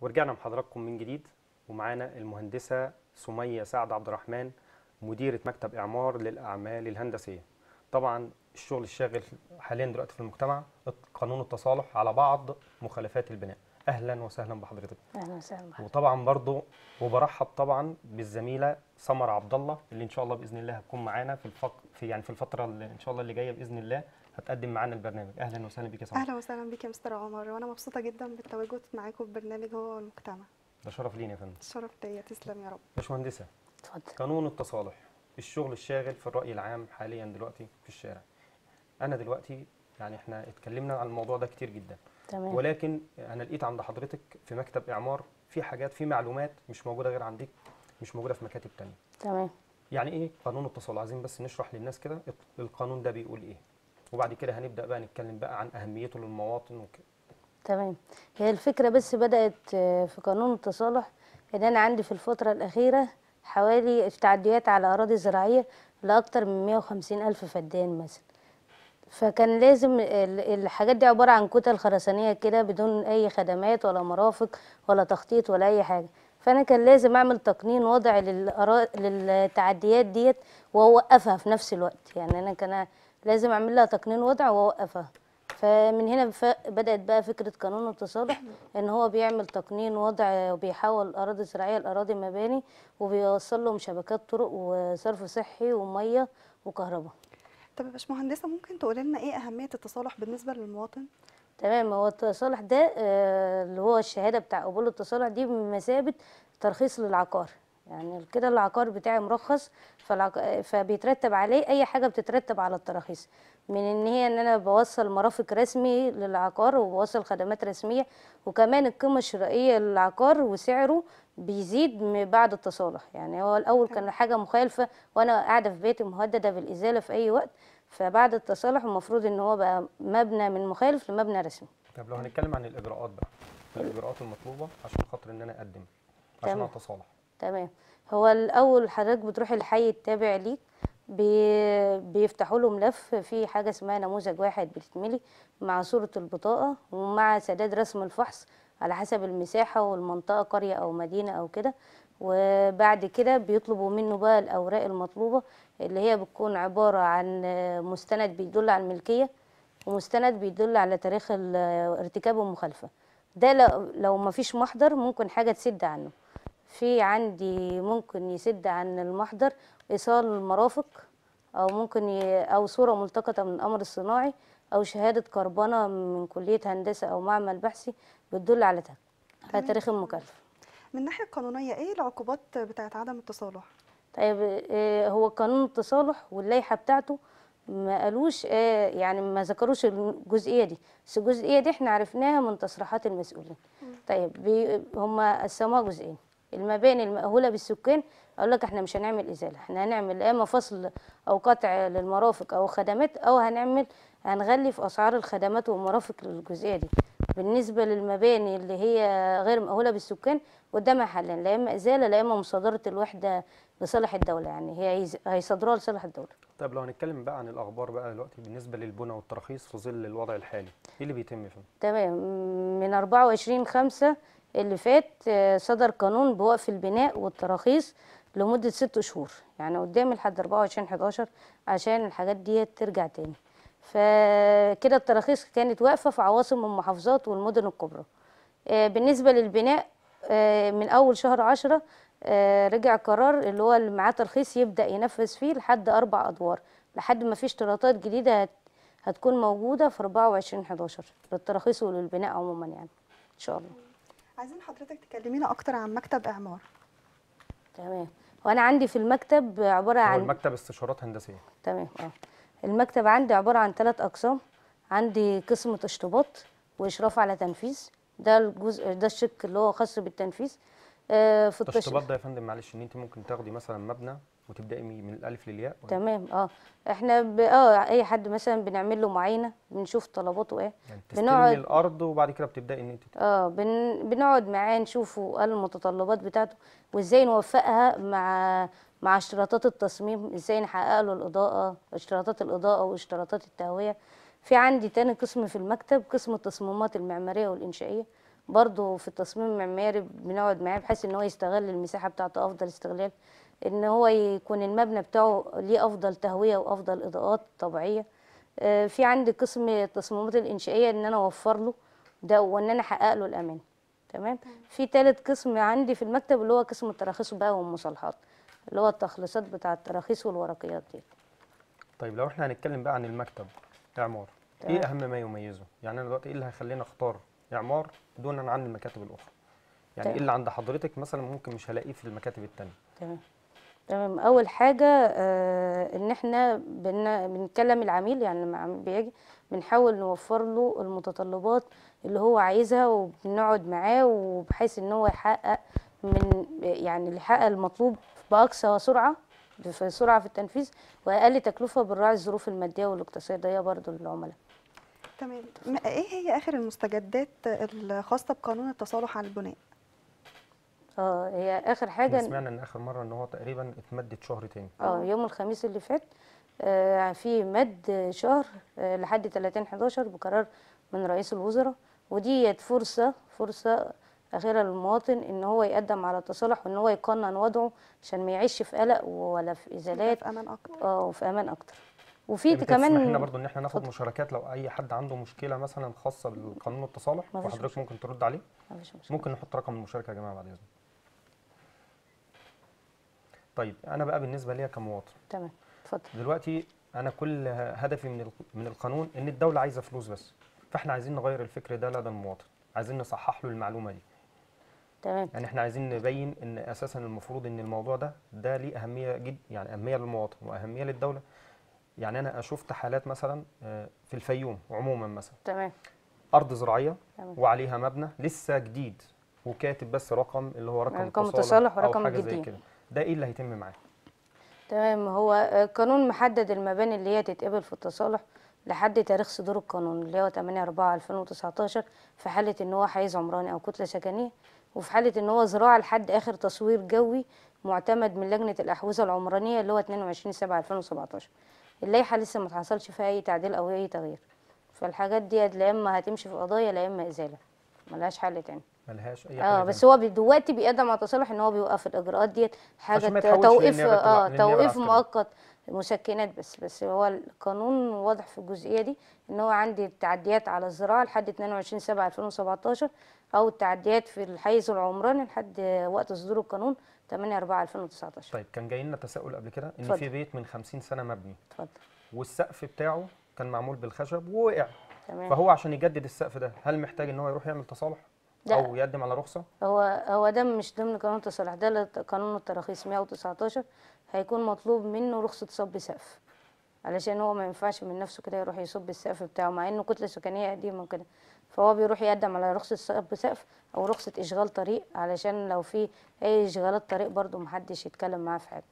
ورجعنا بحضراتكم من جديد ومعانا المهندسة سمية سعد عبد الرحمن مديرة مكتب إعمار للأعمال الهندسية طبعا الشغل الشاغل حاليا دلوقتي في المجتمع قانون التصالح على بعض مخالفات البناء اهلا وسهلا بحضرتك اهلا وسهلا بحضرتك. وطبعا برضو وبرحب طبعا بالزميله سمر عبد الله اللي ان شاء الله باذن الله هتكون معانا في الفق في يعني في الفتره اللي ان شاء الله اللي جايه باذن الله هتقدم معانا البرنامج اهلا وسهلا بك يا صاحبي اهلا وسهلا بك يا مستر عمر وانا مبسوطه جدا بالتواجد معاكم في برنامج هو المجتمع ده شرف لينا يا فندم شرف ليا تسلم يا رب باشمهندسه اتفضل قانون التصالح الشغل الشاغل في الراي العام حاليا دلوقتي في الشارع انا دلوقتي يعني احنا اتكلمنا عن الموضوع ده كتير جدا تمام ولكن انا لقيت عند حضرتك في مكتب اعمار في حاجات في معلومات مش موجوده غير عندك مش موجوده في مكاتب تانية تمام يعني ايه قانون التصالح عايزين بس نشرح للناس كده القانون ده بيقول ايه وبعد كده هنبدا بقى نتكلم بقى عن اهميته للمواطن وكده تمام هي الفكره بس بدات آه، في قانون التصالح ان يعني انا عندي في الفتره الاخيره حوالي تعديات على اراضي زراعيه لاكثر من 150 الف فدان مثلا فكان لازم الحاجات دي عباره عن كتل خرسانيه كده بدون اي خدمات ولا مرافق ولا تخطيط ولا اي حاجه فانا كان لازم اعمل تقنين وضع للتعديات ديت واوقفها في نفس الوقت يعني انا كان لازم اعمل لها تقنين وضع واوقفها فمن هنا بدات بقى فكره قانون التصالح ان هو بيعمل تقنين وضع وبيحول اراضي زراعيه لاراضي مباني وبيوصل لهم شبكات طرق وصرف صحي وميه وكهرباء طب يا باشمهندسه ممكن تقول لنا ايه اهميه التصالح بالنسبه للمواطن تمام هو التصالح ده آه، اللي هو الشهاده بتاع قبول التصالح دي بمثابه ترخيص للعقار يعني كده العقار بتاعي مرخص فالعق... فبيترتب عليه اي حاجه بتترتب على التراخيص من ان هي ان انا بوصل مرافق رسمي للعقار وبوصل خدمات رسميه وكمان القيمه الشرائيه للعقار وسعره بيزيد بعد التصالح يعني هو الاول كان حاجه مخالفه وانا قاعده في بيتي مهدده بالازاله في اي وقت فبعد التصالح المفروض ان هو بقى مبنى من مخالف لمبنى رسمي طب لو هنتكلم عن الاجراءات بقى الاجراءات المطلوبه عشان خاطر ان انا اقدم عشان اتصالح تمام هو الاول حضرتك بتروح الحي التابع ليك بيفتحوا له ملف في حاجه اسمها نموذج واحد بتتملي مع صوره البطاقه ومع سداد رسم الفحص على حسب المساحه والمنطقه قريه او مدينه او كده وبعد كده بيطلبوا منه بقى الاوراق المطلوبه اللي هي بتكون عباره عن مستند بيدل على الملكيه ومستند بيدل على تاريخ ارتكاب المخالفه ده لو مفيش محضر ممكن حاجه تسد عنه في عندي ممكن يسد عن المحضر ايصال المرافق او ممكن ي... او صوره ملتقطه من القمر الصناعي او شهاده كربانه من كليه هندسه او معمل بحثي بتدل على ده تاريخ المكلف من الناحيه القانونيه ايه العقوبات بتاعه عدم التصالح طيب آه، هو قانون التصالح واللائحه بتاعته ما قالوش إيه يعني ما ذكروش الجزئيه دي بس الجزئيه دي احنا عرفناها من تصريحات المسؤولين طيب هم قسموها جزئين المباني المأهولة بالسكان أقول لك احنا مش هنعمل إزالة احنا هنعمل يا إما فصل أو قطع للمرافق أو خدمات أو هنعمل هنغلي في أسعار الخدمات والمرافق للجزئية دي بالنسبة للمباني اللي هي غير مأهولة بالسكان قدامها حلين لا إما إزالة لا إما مصادرة الوحدة لصالح الدولة يعني هي هيصادروها لصالح الدولة طب لو هنتكلم بقى عن الأخبار بقى دلوقتي بالنسبة للبنى والتراخيص في ظل الوضع الحالي إيه اللي بيتم فيه؟ تمام من 24 5 اللي فات آه، صدر قانون بوقف البناء والتراخيص لمدة ست شهور يعني قدام لحد 24 11 عشان الحاجات دي ترجع تاني فكده التراخيص كانت واقفة في عواصم المحافظات والمدن الكبرى آه، بالنسبة للبناء آه، من أول شهر عشرة رجع قرار اللي هو اللي معاه ترخيص يبدأ ينفذ فيه لحد أربع أدوار لحد ما في اشتراطات جديدة هتكون موجودة في 24 11 للتراخيص وللبناء عموما يعني إن شاء الله عايزين حضرتك تكلمينا اكتر عن مكتب اعمار تمام وانا عندي في المكتب عباره عن مكتب استشارات هندسيه تمام اه المكتب عندي عباره عن ثلاث اقسام عندي قسم تشطيبات واشراف على تنفيذ ده الجزء ده الشق اللي هو خاص بالتنفيذ آه في التشطيبات ده يا فندم معلش ان انت ممكن تاخدي مثلا مبنى وتبداي من الالف للياء تمام اه احنا ب... اه اي حد مثلا بنعمل له معاينه بنشوف طلباته ايه يعني بنقعد الارض وبعد كده بتبداي ان انت اه بن... بنقعد معاه نشوفه المتطلبات بتاعته وازاي نوفقها مع مع اشتراطات التصميم ازاي نحقق له الاضاءه اشتراطات الاضاءه واشتراطات التهويه في عندي تاني قسم في المكتب قسم التصميمات المعماريه والانشائيه برضه في التصميم المعماري بنقعد معاه بحيث ان هو يستغل المساحه بتاعته افضل استغلال ان هو يكون المبنى بتاعه ليه افضل تهويه وافضل اضاءات طبيعيه آه، في عندي قسم التصميمات الانشائيه ان انا اوفر له ده وان انا احقق له الامان تمام في ثالث قسم عندي في المكتب اللي هو قسم التراخيص بقى والمصالحات اللي هو التخليصات بتاع التراخيص والورقيات دي طيب لو احنا هنتكلم بقى عن المكتب اعمار طيب. ايه اهم ما يميزه يعني انا دلوقتي ايه اللي هيخليني اختار اعمار دون عن المكاتب الاخرى يعني طيب. ايه اللي عند حضرتك مثلا ممكن مش هلاقيه في المكاتب الثانيه تمام تمام اول حاجه آه ان احنا بنكلم العميل يعني لما بيجي بنحاول نوفر له المتطلبات اللي هو عايزها وبنقعد معاه وبحيث ان هو يحقق من يعني يحقق المطلوب باقصى سرعه في سرعه في التنفيذ واقل تكلفه بالراعي الظروف الماديه والاقتصاديه برضو للعملاء تمام ايه هي اخر المستجدات الخاصه بقانون التصالح على البناء اه هي اخر حاجه سمعنا ان اخر مره ان هو تقريبا اتمدد شهر تاني اه يوم الخميس اللي فات آه في مد شهر آه لحد 30 11 بقرار من رئيس الوزراء وديت فرصه فرصه اخيره للمواطن ان هو يقدم على تصالح وان هو يقنن وضعه عشان ما يعيش في قلق ولا في ازالات في امان اكتر اه وفي امان اكتر وفي يعني كمان احنا برضو ان احنا ناخد مشاركات لو اي حد عنده مشكله مثلا خاصه بالقانون التصالح وحضرتك ممكن ترد عليه ممكن نحط رقم المشاركه يا جماعه بعد اذنك طيب انا بقى بالنسبه ليا كمواطن تمام اتفضل دلوقتي انا كل هدفي من من القانون ان الدوله عايزه فلوس بس فاحنا عايزين نغير الفكر ده لدى المواطن عايزين نصحح له المعلومه دي تمام يعني احنا عايزين نبين ان اساسا المفروض ان الموضوع ده ده ليه اهميه جدا يعني اهميه للمواطن واهميه للدوله يعني انا شفت حالات مثلا آه، في الفيوم عموما مثلا تمام ارض زراعيه تمام. وعليها مبنى لسه جديد وكاتب بس رقم اللي هو رقم, رقم تصالح ورقم جديد ده ايه اللي هيتم معاه تمام هو قانون محدد المباني اللي هي تتقبل في التصالح لحد تاريخ صدور القانون اللي هو 8 4 2019 في حاله ان هو حيز عمراني او كتله سكنيه وفي حاله ان هو زراعه لحد اخر تصوير جوي معتمد من لجنه الاحوزه العمرانيه اللي هو 22 7 2017 اللائحه لسه ما اتحصلش فيها اي تعديل او اي تغيير فالحاجات ديت لا اما هتمشي في قضايا لا اما ازاله ملهاش حل تاني ملهاش اي حاجه اه بس هو دلوقتي بيقدم على تصالح ان هو بيوقف الاجراءات ديت حاجه توقيف اه توقيف مؤقت مسكنات بس بس هو القانون واضح في الجزئيه دي ان هو عندي التعديات على الزراعه لحد 22 7 2017 او التعديات في الحيز العمراني لحد وقت صدور القانون 8 4 2019 طيب كان جاي لنا تساؤل قبل كده ان فضل. في بيت من 50 سنه مبني اتفضل والسقف بتاعه كان معمول بالخشب ووقع تمام فهو عشان يجدد السقف ده هل محتاج ان هو يروح يعمل تصالح او يقدم على رخصه هو هو ده مش ضمن قانون التصالح ده قانون التراخيص 119 هيكون مطلوب منه رخصه صب سقف علشان هو ما ينفعش من نفسه كده يروح يصب السقف بتاعه مع انه كتله سكانيه قديمه وكده فهو بيروح يقدم على رخصه صب سقف او رخصه اشغال طريق علشان لو في اي اشغالات طريق برده محدش يتكلم معاه في حاجه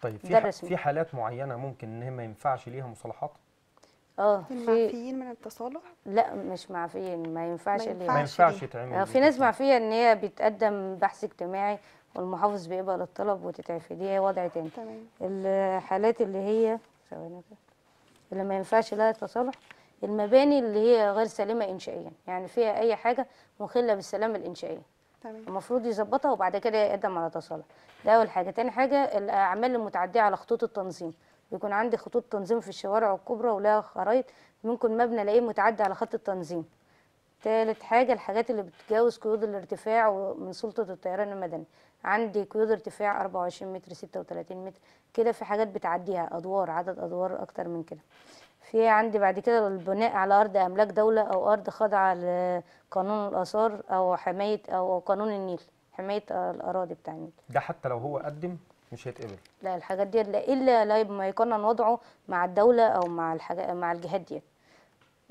طيب في في حالات معينه ممكن ان ما ينفعش ليها مصالحات اه المعفيين من التصالح لا مش معفيين ما ينفعش ما ينفعش, تعمل آه، في ناس معفيه ان هي بتقدم بحث اجتماعي والمحافظ بيقبل الطلب وتتعفي دي وضع تاني تمام الحالات اللي هي ثواني اللي ما ينفعش لها تصالح المباني اللي هي غير سليمه انشائيا يعني فيها اي حاجه مخله بالسلامه الانشائيه تمام المفروض يظبطها وبعد كده يقدم على تصالح ده اول حاجه تاني حاجه الاعمال المتعديه على خطوط التنظيم بيكون عندي خطوط تنظيم في الشوارع الكبرى ولها خرايط ممكن مبنى الاقيه متعدي على خط التنظيم تالت حاجه الحاجات اللي بتتجاوز قيود الارتفاع من سلطه الطيران المدني عندي قيود ارتفاع 24 متر 36 متر كده في حاجات بتعديها ادوار عدد ادوار اكتر من كده في عندي بعد كده البناء على ارض املاك دوله او ارض خاضعه لقانون الاثار او حمايه او قانون النيل حمايه الاراضي بتاع النيل ده حتى لو هو قدم مش هيتقبل لا الحاجات دي الا لما يقنن وضعه مع الدوله او مع الحاجة مع الجهات دي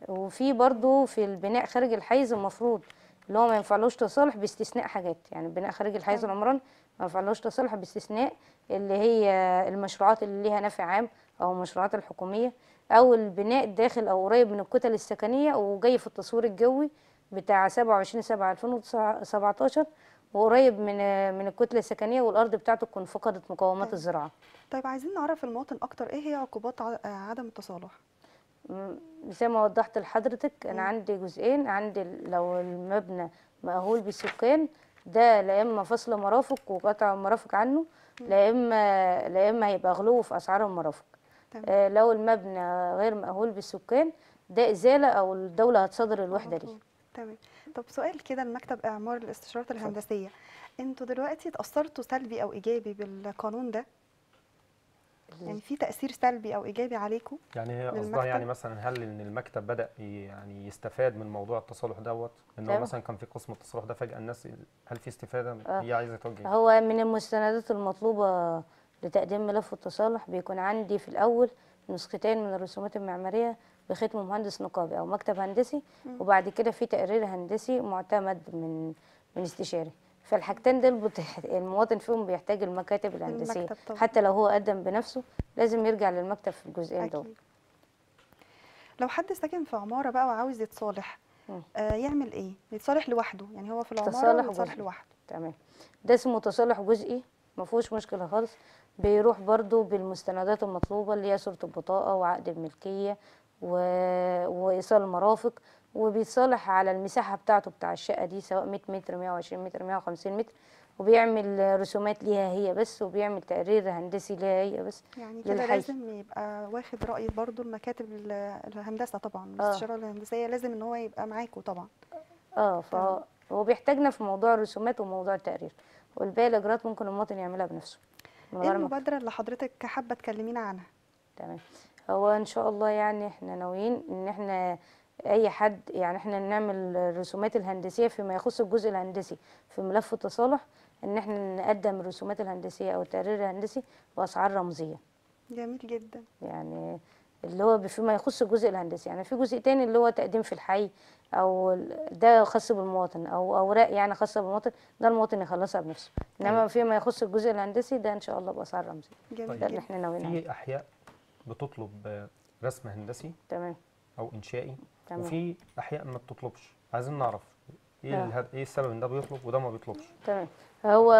وفي برضو في البناء خارج الحيز المفروض اللي هو ما ينفعلوش تصالح باستثناء حاجات يعني البناء خارج الحيز أيوة. العمران ما ينفعلوش تصالح باستثناء اللي هي المشروعات اللي ليها نفع عام او المشروعات الحكوميه او البناء الداخل او قريب من الكتل السكنيه وجاي في التصوير الجوي بتاع 27 7 2017 وقريب من من الكتله السكنيه والارض بتاعته تكون فقدت مقومات طيب. الزراعه. طيب عايزين نعرف المواطن اكتر ايه هي عقوبات عدم التصالح؟ زي ما وضحت لحضرتك انا عندي جزئين عندي لو المبنى مأهول بالسكان ده لا اما فصل مرافق وقطع مرافق عنه لا اما لا اما هيبقى غلو في اسعار المرافق. طيب. آه لو المبنى غير مأهول بالسكان ده ازاله او الدوله هتصدر الوحده دي. تمام طب سؤال كده لمكتب اعمار الاستشارات الهندسيه انتوا دلوقتي اتاثرتوا سلبي او ايجابي بالقانون ده يعني في تاثير سلبي او ايجابي عليكم يعني قصدها يعني مثلا هل ان المكتب بدا يعني يستفاد من موضوع التصالح دوت ان هو مثلا كان في قسم التصالح ده فجاه الناس هل في استفاده آه. هي عايزه توجه هو من المستندات المطلوبه لتقديم ملف التصالح بيكون عندي في الاول نسختين من الرسومات المعماريه بختم مهندس نقابي او مكتب هندسي وبعد كده في تقرير هندسي معتمد من من استشاري فالحاجتين دول بتح... المواطن فيهم بيحتاج المكاتب الهندسيه المكتب حتى لو هو قدم بنفسه لازم يرجع للمكتب في الجزئين دول لو حد ساكن في عماره بقى وعاوز يتصالح آه يعمل ايه يتصالح لوحده يعني هو في العماره يتصالح لوحده تمام ده اسمه تصالح جزئي ما فيهوش مشكله خالص بيروح برضو بالمستندات المطلوبه اللي هي صوره البطاقه وعقد الملكيه و... وايصال المرافق وبيتصالح على المساحه بتاعته بتاع الشقه دي سواء 100 متر 120 متر 150 متر وبيعمل رسومات ليها هي بس وبيعمل تقرير هندسي ليها هي بس يعني كده لازم يبقى واخد راي برضو المكاتب الهندسه طبعا آه. الاستشاره آه. الهندسيه لازم ان هو يبقى معاكوا طبعا اه فهو بيحتاجنا في موضوع الرسومات وموضوع التقرير والباقي الاجراءات ممكن المواطن يعملها بنفسه ايه المبادره اللي حضرتك حابه تكلمينا عنها تمام هو ان شاء الله يعني احنا ناويين ان احنا اي حد يعني احنا نعمل الرسومات الهندسيه فيما يخص الجزء الهندسي في ملف التصالح ان احنا نقدم الرسومات الهندسيه او التقرير الهندسي باسعار رمزيه جميل جدا يعني اللي هو فيما يخص الجزء الهندسي يعني في جزء تاني اللي هو تقديم في الحي او ده خاص بالمواطن او اوراق يعني خاصه بالمواطن ده المواطن يخلصها بنفسه انما أيوة. فيما يخص الجزء الهندسي ده ان شاء الله باسعار رمزيه ده اللي احنا ناويين في احياء بتطلب رسم هندسي تمام او انشائي تمام. وفي احياء ما بتطلبش عايزين نعرف ايه الهد... ايه السبب ان ده بيطلب وده ما بيطلبش تمام هو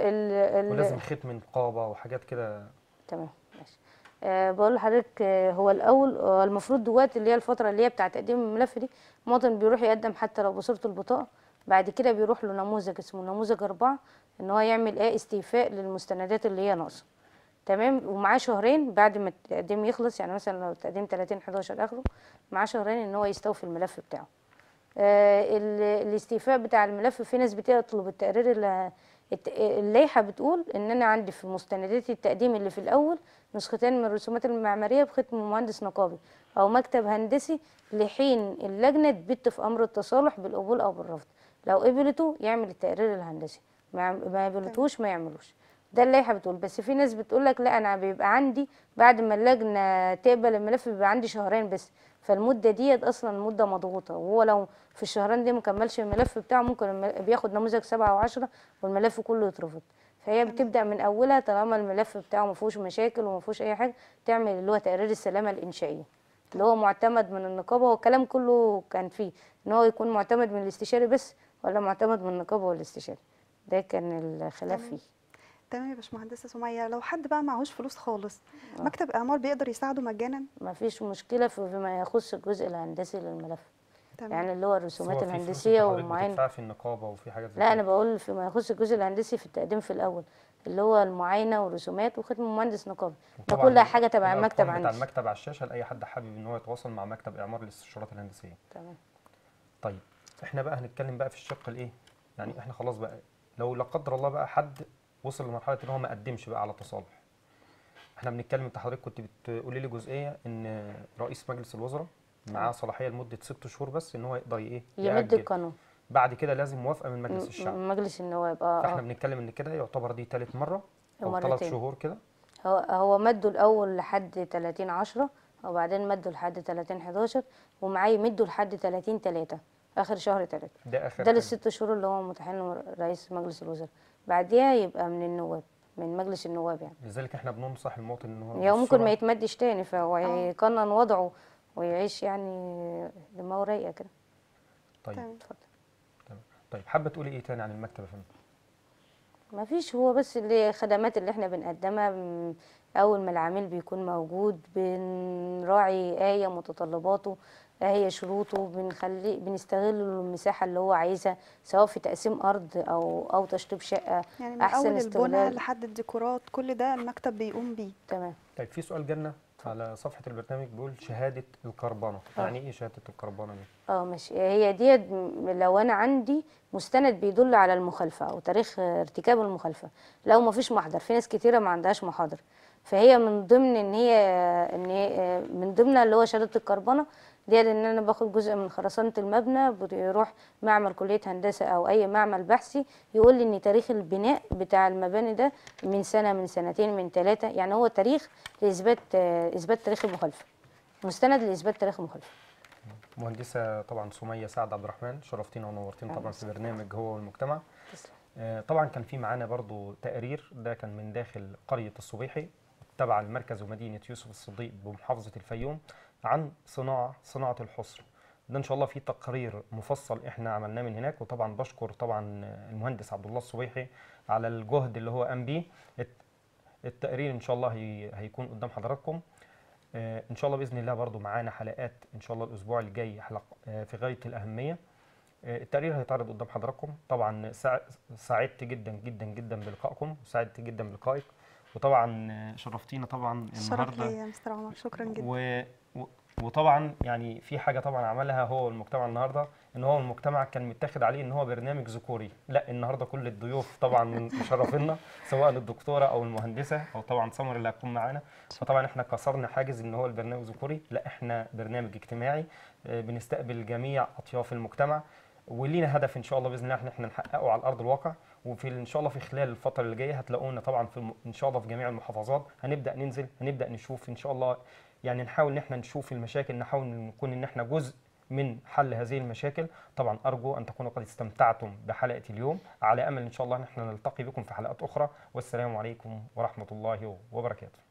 ال... ولازم ختم نقابه وحاجات كده تمام ماشي أه بقول لحضرتك آه، هو الاول آه، المفروض دلوقتي اللي هي الفتره اللي هي بتاعه تقديم الملف دي المواطن بيروح يقدم حتى لو بصوره البطاقه بعد كده بيروح له نموذج اسمه نموذج اربعه ان هو يعمل ايه استيفاء للمستندات اللي هي ناقصه تمام ومعاه شهرين بعد ما التقديم يخلص يعني مثلا لو التقديم 30 11 اخره معاه شهرين ان هو يستوفي الملف بتاعه آه الاستيفاء بتاع الملف في ناس بتطلب التقرير اللائحه بتقول ان انا عندي في مستندات التقديم اللي في الاول نسختين من الرسومات المعماريه بختم مهندس نقابي او مكتب هندسي لحين اللجنه تبت في امر التصالح بالقبول او بالرفض لو قبلته يعمل التقرير الهندسي ما قبلتوش ما يعملوش ده اللائحه بتقول بس في ناس بتقول لك لا انا بيبقى عندي بعد ما اللجنه تقبل الملف بيبقى عندي شهرين بس فالمده ديت اصلا مده مضغوطه وهو لو في الشهرين دي ما كملش الملف بتاعه ممكن بياخد نموذج سبعة وعشرة والملف كله يترفض فهي بتبدا من اولها طالما الملف بتاعه ما فيهوش مشاكل وما فيهوش اي حاجه تعمل اللي هو تقرير السلامه الانشائيه اللي هو معتمد من النقابه هو الكلام كله كان فيه ان هو يكون معتمد من الاستشاري بس ولا معتمد من النقابه والاستشاري ده كان الخلاف فيه تمام يا باشمهندسه سميه لو حد بقى معهوش فلوس خالص آه. مكتب اعمار بيقدر يساعده مجانا مفيش مشكله فيما يخص الجزء الهندسي للملف تمام. يعني اللي هو الرسومات الهندسيه ومعاين في النقابه وفي حاجات لا كده. انا بقول فيما يخص الجزء الهندسي في التقديم في الاول اللي هو المعاينه والرسومات وختم مهندس نقابي ده كل حاجه تبع المكتب عندي بتاع المكتب على الشاشه لاي حد حابب ان هو يتواصل مع مكتب اعمار للاستشارات الهندسيه تمام طيب احنا بقى هنتكلم بقى في الشق الايه يعني احنا خلاص بقى لو لا قدر الله بقى حد وصل لمرحله ان هو ما قدمش بقى على تصالح احنا بنتكلم انت حضرتك كنت بتقولي لي جزئيه ان رئيس مجلس الوزراء معاه صلاحيه لمده ست شهور بس ان هو يقدر ايه يمد القانون بعد كده لازم موافقه من مجلس الشعب مجلس النواب اه فاحنا بنتكلم ان كده يعتبر دي ثالث مره او ثلاث شهور كده هو هو مده الاول لحد 30 10 وبعدين مده لحد 30 11 ومعاه يمده لحد 30 3 اخر شهر 3 ده اخر ده للست شهور اللي هو متحين رئيس مجلس الوزراء بعديها يبقى من النواب من مجلس النواب يعني لذلك احنا بننصح المواطن ان هو يعني ممكن ما يتمدش تاني فهو آه. يقنن وضعه ويعيش يعني دماغه رايقه كده طيب اتفضل طيب, طيب حابه تقولي ايه تاني عن المكتب يا فندم ما فيش هو بس الخدمات اللي احنا بنقدمها اول ما العميل بيكون موجود بنراعي ايه متطلباته هي شروطه بنخلي بنستغل المساحه اللي هو عايزها سواء في تقسيم ارض او او تشطيب شقه يعني من احسن اول لحد الديكورات كل ده المكتب بيقوم بيه تمام طيب في سؤال جالنا على صفحه البرنامج بيقول شهاده الكربنه آه. يعني ايه شهاده الكربانه دي اه ماشي هي دي لو انا عندي مستند بيدل على المخالفه او تاريخ ارتكاب المخالفه لو ما فيش محضر في ناس كتيره ما عندهاش محاضر فهي من ضمن ان هي ان من ضمنها اللي هو شهاده الكربانه دي ان انا باخد جزء من خرسانه المبنى بيروح معمل كليه هندسه او اي معمل بحثي يقول لي ان تاريخ البناء بتاع المباني ده من سنه من سنتين من ثلاثه يعني هو تاريخ لاثبات اثبات تاريخ المخالفه مستند لاثبات تاريخ المخالفه مهندسه طبعا سميه سعد عبد الرحمن شرفتينا ونورتينا طبعا آه، في برنامج هو والمجتمع آه، طبعا كان في معانا برضو تقرير ده كان من داخل قريه الصبيحي تبع المركز ومدينه يوسف الصديق بمحافظه الفيوم عن صناعه صناعه الحصر ده ان شاء الله في تقرير مفصل احنا عملناه من هناك وطبعا بشكر طبعا المهندس عبد الله الصبيحي على الجهد اللي هو قام بيه التقرير ان شاء الله هيكون قدام حضراتكم آه، ان شاء الله باذن الله برضو معانا حلقات ان شاء الله الاسبوع الجاي حلقه آه، في غايه الاهميه آه، التقرير هيتعرض قدام حضراتكم طبعا سعدت جدا جدا جدا بلقائكم وسعدت جدا بلقائك وطبعا شرفتينا طبعا النهارده يا مستر عمر شكرا جدا و... و... وطبعا يعني في حاجه طبعا عملها هو المجتمع النهارده ان هو المجتمع كان متاخد عليه ان هو برنامج ذكوري لا النهارده كل الضيوف طبعا مشرفينا سواء الدكتوره او المهندسه او طبعا سمر اللي هتكون معانا فطبعا احنا كسرنا حاجز ان هو البرنامج ذكوري لا احنا برنامج اجتماعي آه، بنستقبل جميع اطياف المجتمع ولينا هدف ان شاء الله باذن الله احنا نحققه على ارض الواقع وفي ان شاء الله في خلال الفتره اللي جايه هتلاقونا طبعا في ان شاء الله في جميع المحافظات هنبدا ننزل هنبدا نشوف ان شاء الله يعني نحاول ان احنا نشوف المشاكل نحاول نكون ان احنا جزء من حل هذه المشاكل طبعا أرجو أن تكونوا قد استمتعتم بحلقة اليوم على أمل إن شاء الله ان احنا نلتقي بكم في حلقات أخرى والسلام عليكم ورحمة الله وبركاته